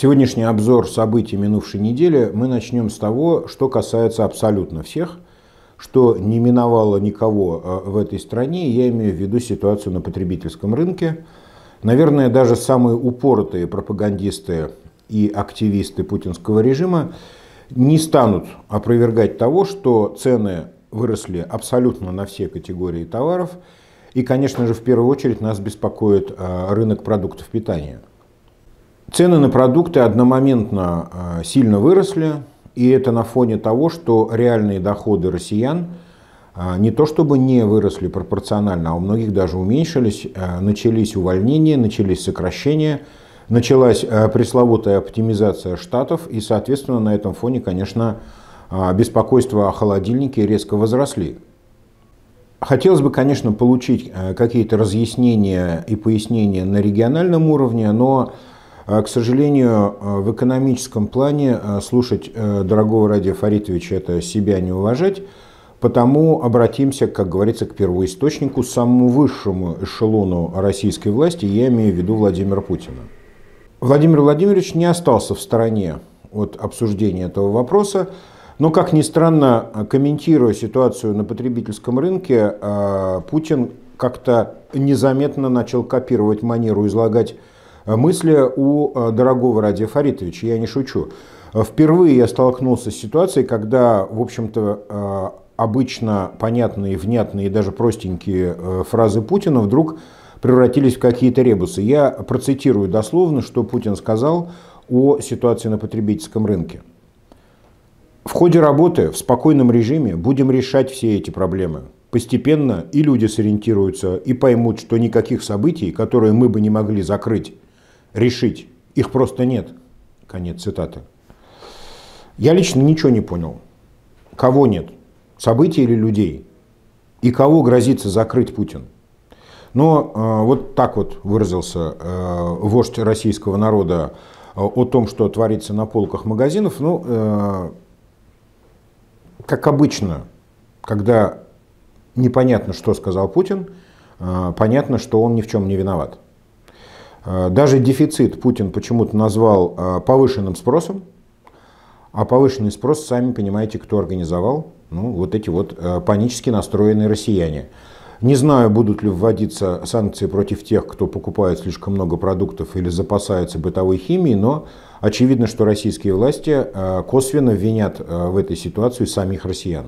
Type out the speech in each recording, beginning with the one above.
Сегодняшний обзор событий минувшей недели мы начнем с того, что касается абсолютно всех, что не миновало никого э, в этой стране. Я имею в виду ситуацию на потребительском рынке. Наверное, даже самые упоротые пропагандисты и активисты путинского режима не станут опровергать того, что цены выросли абсолютно на все категории товаров. И, конечно же, в первую очередь нас беспокоит э, рынок продуктов питания – Цены на продукты одномоментно а, сильно выросли, и это на фоне того, что реальные доходы россиян а, не то чтобы не выросли пропорционально, а у многих даже уменьшились, а, начались увольнения, начались сокращения, началась пресловутая оптимизация штатов, и, соответственно, на этом фоне, конечно, беспокойство о холодильнике резко возросли. Хотелось бы, конечно, получить какие-то разъяснения и пояснения на региональном уровне, но а, к сожалению, а, в экономическом плане а, слушать э, дорогого Радия Фаритовича – это себя не уважать, потому обратимся, как говорится, к первоисточнику, самому высшему эшелону российской власти, я имею в виду Владимира Путина. Владимир Владимирович не остался в стороне от обсуждения этого вопроса, но, как ни странно, комментируя ситуацию на потребительском рынке, Путин как-то незаметно начал копировать манеру излагать Э, мысли у э, дорогого Ради Фаритовича, я не шучу. Э, впервые я столкнулся с ситуацией, когда, в общем-то, обычно понятные, внятные и даже простенькие фразы Путина вдруг превратились в какие-то ребусы. Я процитирую дословно, что Путин сказал о ситуации на потребительском рынке. В ходе работы в спокойном режиме будем решать все эти проблемы. Постепенно и люди сориентируются и поймут, что никаких событий, которые мы бы не могли закрыть решить. Их просто нет. Конец цитаты. Я лично ничего не понял. Кого нет? Событий или людей? И кого грозится закрыть Путин? Но э, вот так вот выразился э, вождь российского народа э, о том, что творится на полках магазинов. Ну, э, как обычно, когда непонятно, что сказал Путин, э, понятно, что он ни в чем не виноват. Э, даже дефицит Путин почему-то назвал э, повышенным спросом, а повышенный спрос, сами понимаете, кто организовал, ну, вот эти вот э, панически настроенные россияне. Не знаю, будут ли вводиться санкции против тех, кто покупает слишком много продуктов или запасается бытовой химией, но очевидно, что российские власти косвенно винят в этой ситуации самих россиян.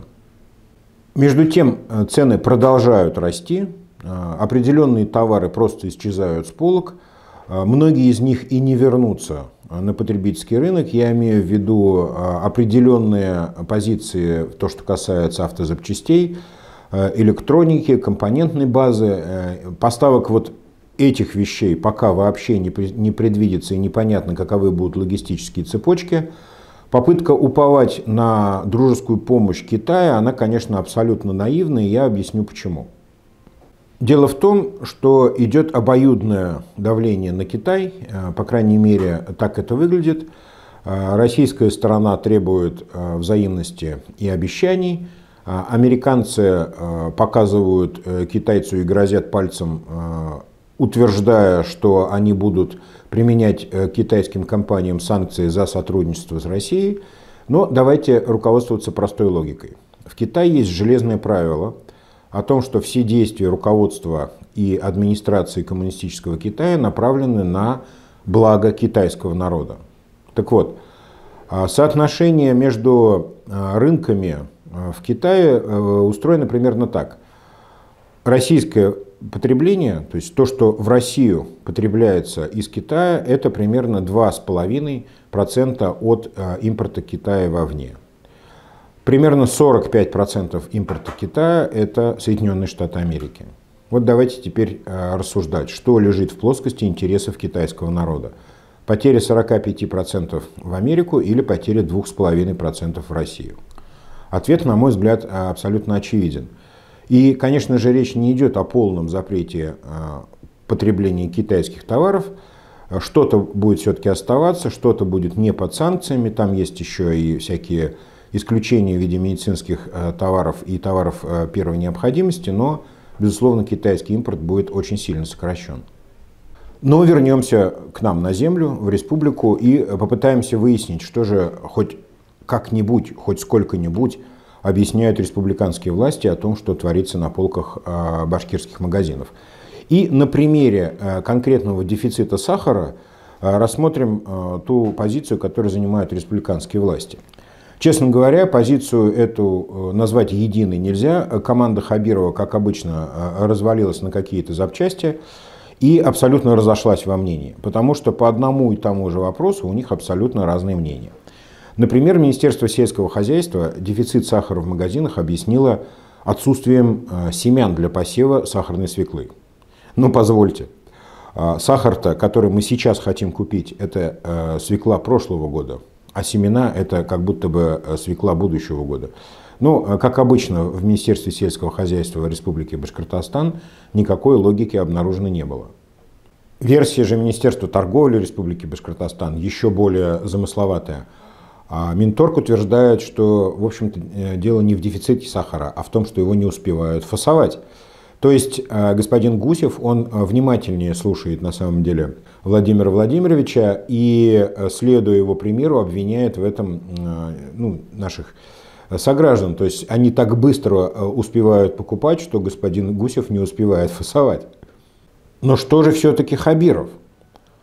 Между тем цены продолжают расти, определенные товары просто исчезают с полок – а, многие из них и не вернутся а, на потребительский рынок. Я имею в виду а, определенные позиции, то, что касается автозапчастей, электроники, компонентной базы, э, поставок вот этих вещей пока вообще не, предвидится и непонятно, каковы будут логистические цепочки. Попытка уповать на дружескую помощь Китая, она, конечно, абсолютно наивна, и я объясню почему. Дело в том, что идет обоюдное давление на Китай, э, по крайней мере, так это выглядит. Э, российская сторона требует э, взаимности и обещаний. Американцы показывают китайцу и грозят пальцем, утверждая, что они будут применять китайским компаниям санкции за сотрудничество с Россией. Но давайте руководствоваться простой логикой. В Китае есть железное правило, о том, что все действия руководства и администрации коммунистического Китая направлены на благо китайского народа. Так вот, а, соотношение между а, рынками а, в Китае э, устроено примерно так. Российское потребление, то есть то, что в Россию потребляется из Китая, это примерно 2,5% от импорта Китая вовне. Примерно 45% импорта Китая – это Соединенные Штаты Америки. Вот давайте теперь э, рассуждать, что лежит в плоскости интересов китайского народа. Потеря 45% в Америку или потеря 2,5% в Россию? Ответ, на мой взгляд, э, абсолютно очевиден. И, конечно же, речь не идет о полном запрете э, потребления китайских товаров. Что-то будет все-таки оставаться, что-то будет не под санкциями. Там есть еще и всякие исключения в виде медицинских э, товаров и товаров э, первой необходимости, но, безусловно, китайский импорт будет очень сильно сокращен. Но вернемся к нам на землю, в республику, и попытаемся выяснить, что же хоть как-нибудь, хоть сколько-нибудь объясняют республиканские власти о том, что творится на полках э, башкирских магазинов. И на примере конкретного дефицита сахара рассмотрим ту позицию, которую занимают республиканские власти – Честно говоря, позицию эту э, назвать единой нельзя. Команда Хабирова, как обычно, э, развалилась на какие-то запчасти и абсолютно разошлась во мнении, потому что по одному и тому же вопросу у них абсолютно разные мнения. Например, Министерство сельского хозяйства дефицит сахара в магазинах объяснило отсутствием э, семян для посева сахарной свеклы. Ну, позвольте, сахар-то, который мы сейчас хотим купить, это свекла прошлого года – а семена – это как будто бы э, свекла будущего года. Но, ну, э, как обычно, в Министерстве сельского хозяйства Республики Башкортостан никакой логики обнаружено не было. Версия же Министерства торговли Республики Башкортостан еще более замысловатая. А Минторг утверждает, что, в общем-то, э, дело не в дефиците сахара, а в том, что его не успевают фасовать. То есть э, господин Гусев, он э, внимательнее слушает на самом деле Владимира Владимировича и, э, следуя его примеру, обвиняет в этом ну, наших сограждан. То есть они так быстро успевают покупать, что господин Гусев не успевает фасовать. Но что же все-таки Хабиров?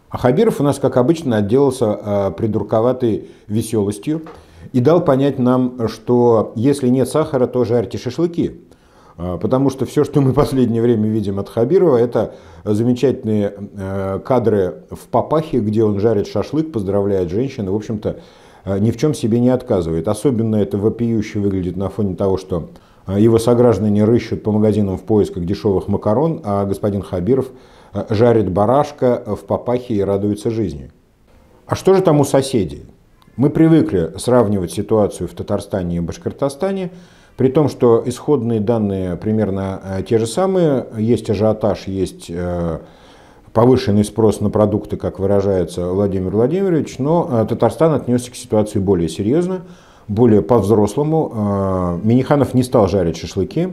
А Хабиров у нас, как обычно, отделался придурковатой веселостью и дал понять нам, что если нет сахара, то жарьте шашлыки. А, потому что все, что мы в последнее время видим от Хабирова, это замечательные э, кадры в Папахе, где он жарит шашлык, поздравляет женщин и, в общем-то, э, ни в чем себе не отказывает. Особенно это вопиюще выглядит на фоне того, что э, его сограждане рыщут по магазинам в поисках дешевых макарон, а господин Хабиров жарит барашка в папахе и радуется жизни. А что же там у соседей? Мы привыкли сравнивать ситуацию в Татарстане и Башкортостане – при том, что исходные данные примерно э, те же самые, есть ажиотаж, есть э, повышенный спрос на продукты, как выражается Владимир Владимирович, но э, Татарстан отнесся к ситуации более серьезно, более по-взрослому. Миниханов не стал жарить шашлыки,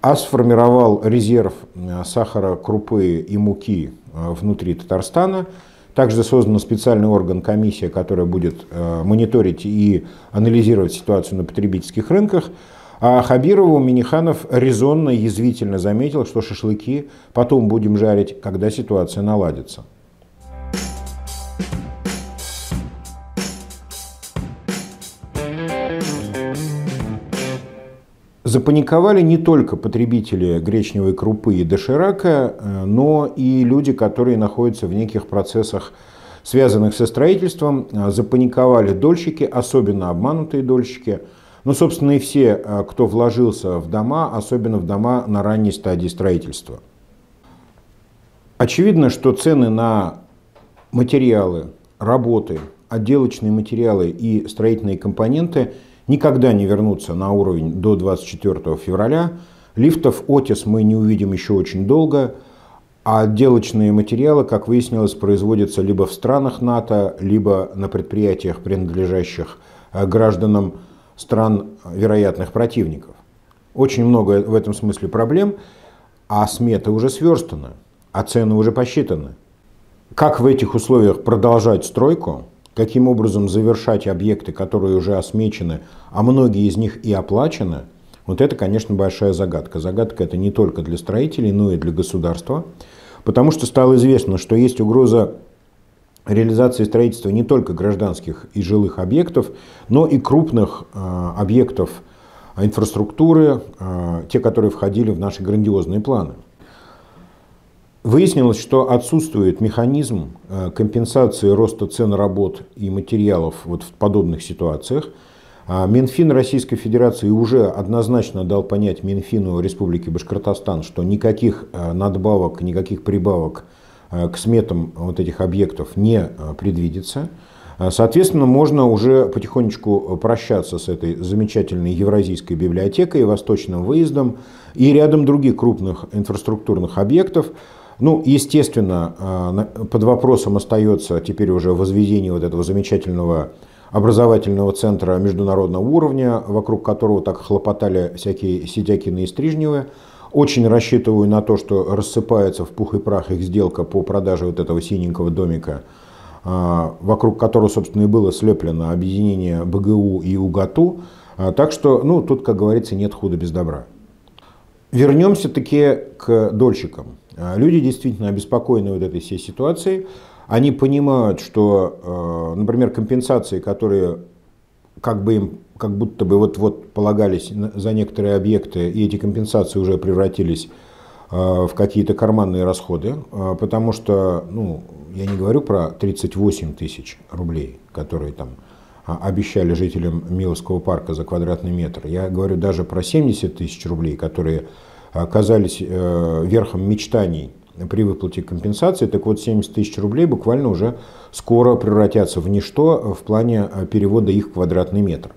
а сформировал резерв сахара, крупы и муки внутри Татарстана. Также создан специальный орган, комиссия, которая будет мониторить и анализировать ситуацию на потребительских рынках. А Хабирову Миниханов резонно и язвительно заметил, что шашлыки потом будем жарить, когда ситуация наладится. Запаниковали не только потребители гречневой крупы и доширака, э, но и люди, которые находятся в неких процессах, связанных со строительством. Э, запаниковали дольщики, особенно обманутые дольщики – ну, собственно, и все, а, кто вложился в дома, особенно в дома на ранней стадии строительства. Очевидно, что цены на материалы, работы, отделочные материалы и строительные компоненты никогда не вернутся на уровень до 24 февраля. Лифтов Отис мы не увидим еще очень долго, а отделочные материалы, как выяснилось, производятся либо в странах НАТО, либо на предприятиях, принадлежащих э, гражданам стран вероятных противников. Очень много в этом смысле проблем, а смета уже сверстана, а цены уже посчитаны. Как в этих условиях продолжать стройку, каким образом завершать объекты, которые уже осмечены, а многие из них и оплачены, вот это, конечно, большая загадка. Загадка это не только для строителей, но и для государства, потому что стало известно, что есть угроза реализации строительства не только гражданских и жилых объектов, но и крупных э, объектов э, инфраструктуры, э, те, которые входили в наши грандиозные планы. Выяснилось, что отсутствует механизм компенсации роста цен работ и материалов вот в подобных ситуациях. А Минфин Российской Федерации уже однозначно дал понять Минфину Республики Башкортостан, что никаких надбавок, никаких прибавок Э, к сметам вот этих объектов не э, предвидится. Э, соответственно, можно уже потихонечку прощаться с этой замечательной Евразийской библиотекой, Восточным выездом и рядом других крупных инфраструктурных объектов. Ну, естественно, под вопросом остается теперь уже возведение вот этого замечательного образовательного центра международного уровня, вокруг которого так хлопотали всякие Сидякины и Стрижневы. Очень рассчитываю на то, что рассыпается в пух и прах их сделка по продаже вот этого синенького домика, а, вокруг которого, собственно, и было слеплено объединение БГУ и УГАТУ. А, так что, ну, тут, как говорится, нет худа без добра. Вернемся-таки к дольщикам. А, люди действительно обеспокоены вот этой всей ситуацией. Они понимают, что, например, компенсации, которые как бы им как будто бы вот-вот полагались за некоторые объекты, и эти компенсации уже превратились э, в какие-то карманные расходы, э, потому что, ну, я не говорю про 38 тысяч рублей, которые там а, обещали жителям Миловского парка за квадратный метр. Я говорю даже про 70 тысяч рублей, которые оказались э, верхом мечтаний при выплате компенсации. Так вот, 70 тысяч рублей буквально уже скоро превратятся в ничто в плане перевода их в квадратный метр.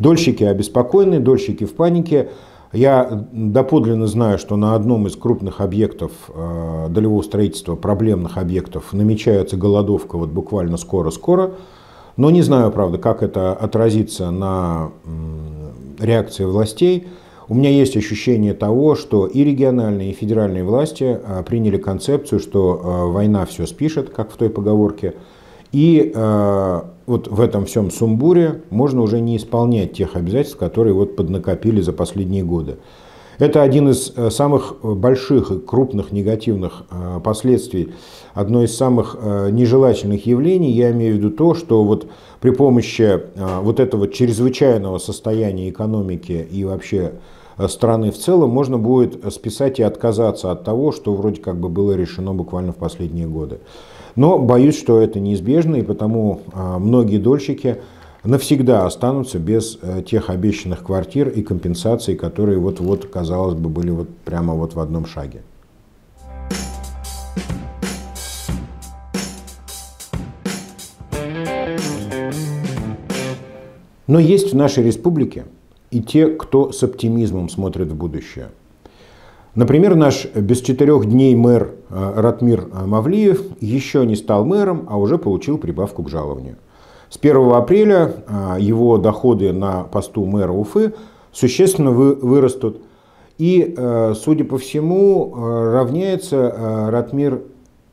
Дольщики обеспокоены, дольщики в панике. Я доподлинно знаю, что на одном из крупных объектов э, долевого строительства, проблемных объектов, намечается голодовка вот буквально скоро-скоро. Но не знаю, правда, как это отразится на э, реакции властей. У меня есть ощущение того, что и региональные, и федеральные власти э, приняли концепцию, что э, война все спишет, как в той поговорке, и э, вот в этом всем сумбуре можно уже не исполнять тех обязательств, которые вот поднакопили за последние годы. Это один из э, самых э, больших и крупных негативных э, последствий, одно из самых нежелательных явлений. Я имею в виду то, что вот при помощи вот этого чрезвычайного состояния экономики и вообще страны в целом можно будет списать и отказаться от того, что вроде как бы было решено буквально в последние годы. Но боюсь, что это неизбежно, и потому а, многие дольщики навсегда останутся без э, тех обещанных квартир и компенсаций, которые вот-вот, казалось бы, были вот прямо вот в одном шаге. Но есть в нашей республике и те, кто с оптимизмом смотрит в будущее – Например, наш без четырех дней мэр э, Ратмир э, Мавлиев еще не стал мэром, а уже получил прибавку к жалованию. С 1 апреля э, его доходы на посту мэра Уфы существенно вырастут. И, судя по всему, равняется Ратмир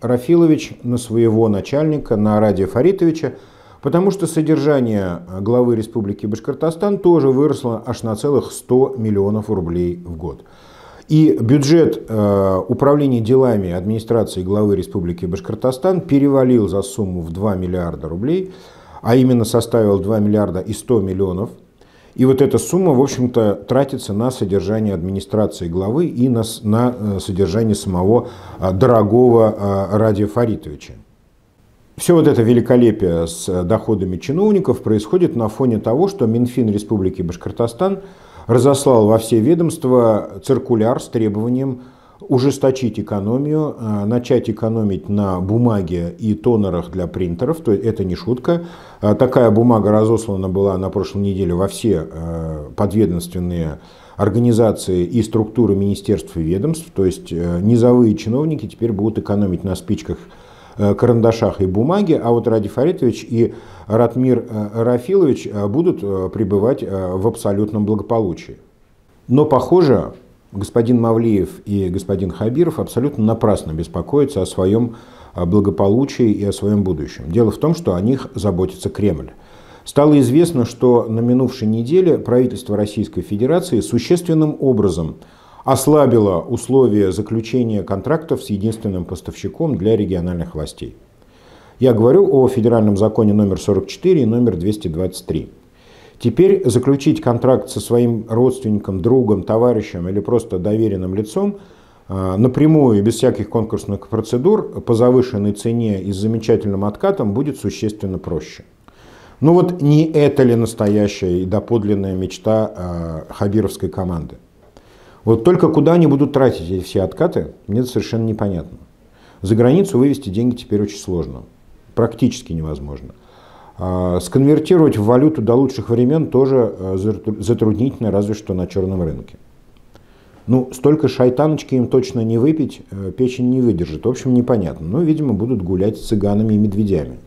Рафилович на своего начальника, на Радия Фаритовича, потому что содержание главы Республики Башкортостан тоже выросло аж на целых 100 миллионов рублей в год. И бюджет э, управления делами администрации главы Республики Башкортостан перевалил за сумму в 2 миллиарда рублей, а именно составил 2 миллиарда и 100 миллионов. И вот эта сумма, в общем-то, тратится на содержание администрации главы и на, на э, содержание самого э, дорогого э, Радия Фаритовича. Все вот это великолепие с доходами чиновников происходит на фоне того, что Минфин Республики Башкортостан – разослал во все ведомства циркуляр с требованием ужесточить экономию, э, начать экономить на бумаге и тонерах для принтеров. То есть это не шутка. Э, такая бумага разослана была на прошлой неделе во все э, подведомственные организации и структуры министерств и ведомств. То есть низовые чиновники теперь будут экономить на спичках карандашах и бумаге, а вот Ради Фаритович и Ратмир э, Рафилович э, будут э, пребывать в абсолютном благополучии. Но, похоже, господин Мавлиев и господин Хабиров абсолютно напрасно беспокоятся о своем благополучии и о своем будущем. Дело в том, что о них заботится Кремль. Стало известно, что на минувшей неделе правительство Российской Федерации существенным образом ослабило условия заключения контрактов с единственным поставщиком для региональных властей. Я говорю о федеральном законе номер 44 и номер 223. Теперь заключить контракт со своим родственником, другом, товарищем или просто доверенным лицом а, напрямую и без всяких конкурсных процедур по завышенной цене и с замечательным откатом будет существенно проще. Ну вот не это ли настоящая и доподлинная мечта э, хабировской команды? Вот только куда они будут тратить эти все откаты, мне это совершенно непонятно. За границу вывести деньги теперь очень сложно практически невозможно. А, сконвертировать в валюту до лучших времен тоже э, затруднительно, разве что на черном рынке. Ну, столько шайтаночки им точно не выпить, э, печень не выдержит. В общем, непонятно. ну видимо, будут гулять с цыганами и медведями.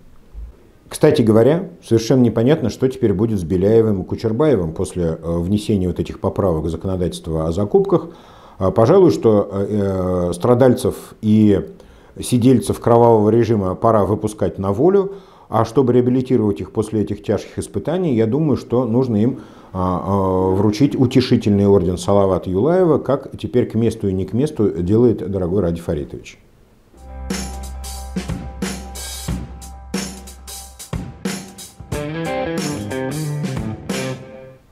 Кстати говоря, совершенно непонятно, что теперь будет с Беляевым и Кучербаевым после э, внесения вот этих поправок в законодательство о закупках. А, пожалуй, что страдальцев и сидельцев кровавого режима пора выпускать на волю, а чтобы реабилитировать их после этих тяжких испытаний, я думаю, что нужно им а, а, вручить утешительный орден Салавата Юлаева, как теперь к месту и не к месту делает дорогой Ради Фаритович.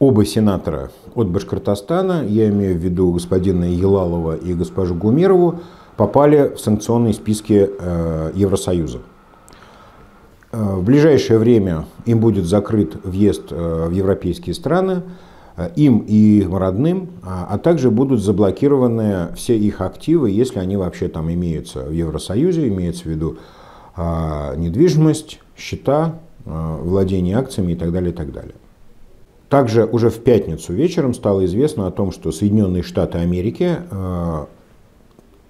Оба сенатора от Башкортостана, я имею в виду господина Елалова и госпожу Гумерову, попали в санкционные списки э, Евросоюза. Э, в ближайшее время им будет закрыт въезд э, в европейские страны, им и их родным, а, а также будут заблокированы все их активы, если они вообще там имеются в Евросоюзе, имеется в виду а, недвижимость, счета, владение акциями и так далее, и так далее. Также уже в пятницу вечером стало известно о том, что Соединенные Штаты Америки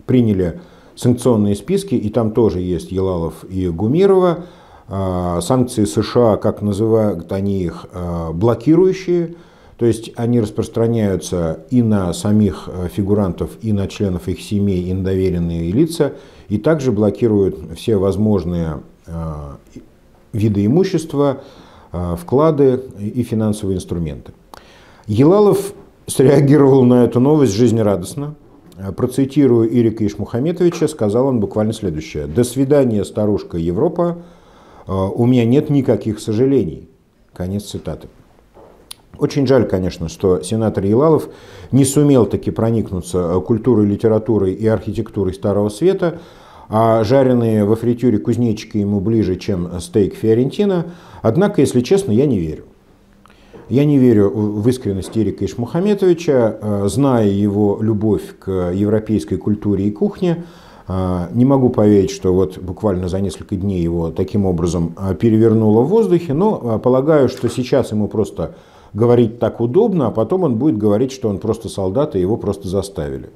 приняли санкционные списки, и там тоже есть Елалов и Гумирова. А, санкции США, как называют они их, а, блокирующие, то есть они распространяются и на самих а, фигурантов, и на членов их семей, и на доверенные лица, и также блокируют все возможные виды имущества, вклады и финансовые инструменты. Елалов среагировал на эту новость жизнерадостно. Процитирую Ирика Ишмухаметовича, сказал он буквально следующее. «До свидания, старушка Европа, э, у меня нет никаких сожалений». Конец цитаты. Очень жаль, конечно, что сенатор Елалов не сумел таки проникнуться э, культурой, литературой и архитектурой Старого Света, а жареные во фритюре кузнечики ему ближе, чем стейк Фиорентина. Однако, если честно, я не верю. Я не верю в искренность Эрика Ишмухаметовича, э, зная его любовь к европейской культуре и кухне. Э, не могу поверить, что вот буквально за несколько дней его таким образом э, перевернуло в воздухе, но полагаю, что сейчас ему просто говорить так удобно, а потом он будет говорить, что он просто солдат, и его просто заставили.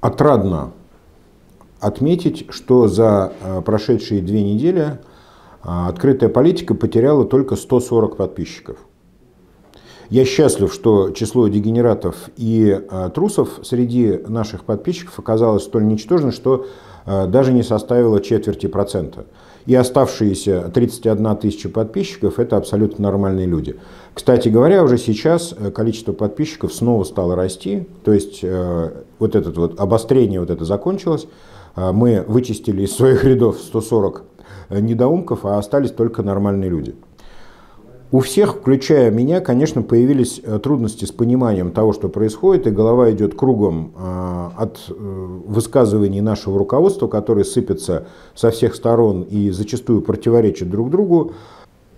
Отрадно отметить, что за э, прошедшие две недели э, «Открытая политика» потеряла только 140 подписчиков. Я счастлив, что число дегенератов и э, трусов среди наших подписчиков оказалось столь ничтожным, что даже не составило четверти процента. И оставшиеся 31 тысяча подписчиков – это абсолютно нормальные люди. Кстати говоря, уже сейчас количество подписчиков снова стало расти, то есть вот это вот обострение вот это закончилось – а, мы вычистили из своих рядов 140 э, недоумков, а остались только нормальные люди. У всех, включая меня, конечно, появились э, трудности с пониманием того, что происходит, и голова идет кругом э, от высказываний нашего руководства, которые сыпятся со всех сторон и зачастую противоречат друг другу.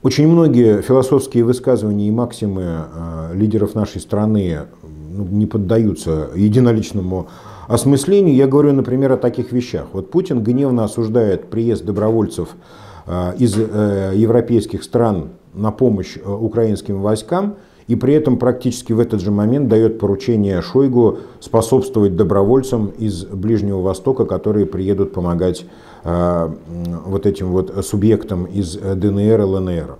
Очень многие философские высказывания и максимы лидеров нашей страны ну, не поддаются единоличному осмыслению я говорю, например, о таких вещах. Вот Путин гневно осуждает приезд добровольцев э, из э, европейских стран на помощь э, украинским войскам, и при этом практически в этот же момент дает поручение Шойгу способствовать добровольцам из Ближнего Востока, которые приедут помогать вот этим вот субъектам из ДНР и ЛНР.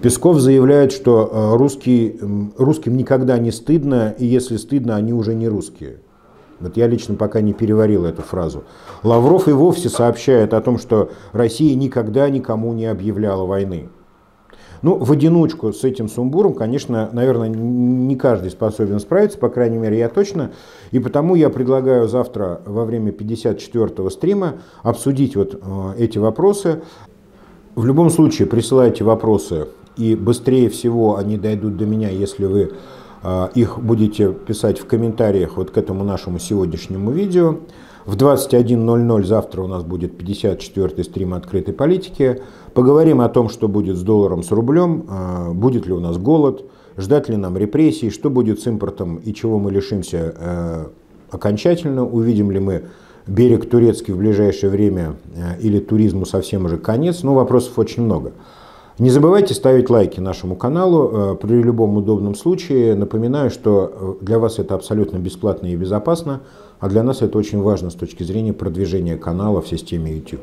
Песков заявляет, что русские, русским никогда не стыдно, и если стыдно, они уже не русские. Вот я лично пока не переварил эту фразу. Лавров и вовсе сообщает о том, что Россия никогда никому не объявляла войны. Ну, в одиночку с этим сумбуром, конечно, наверное, не каждый способен справиться, по крайней мере, я точно. И потому я предлагаю завтра во время 54-го стрима обсудить вот э, эти вопросы. В любом случае, присылайте вопросы, и быстрее всего они дойдут до меня, если вы а, их будете писать в комментариях вот к этому нашему сегодняшнему видео. В 21.00 завтра у нас будет 54-й стрим открытой политики. Поговорим о том, что будет с долларом, с рублем, а, будет ли у нас голод, ждать ли нам репрессий, что будет с импортом и чего мы лишимся а, окончательно, увидим ли мы берег турецкий в ближайшее время или туризму совсем уже конец. Ну, вопросов очень много. Не забывайте ставить лайки нашему каналу э, при любом удобном случае. Напоминаю, что э, для вас это абсолютно бесплатно и безопасно, а для нас это очень важно с точки зрения продвижения канала в системе YouTube.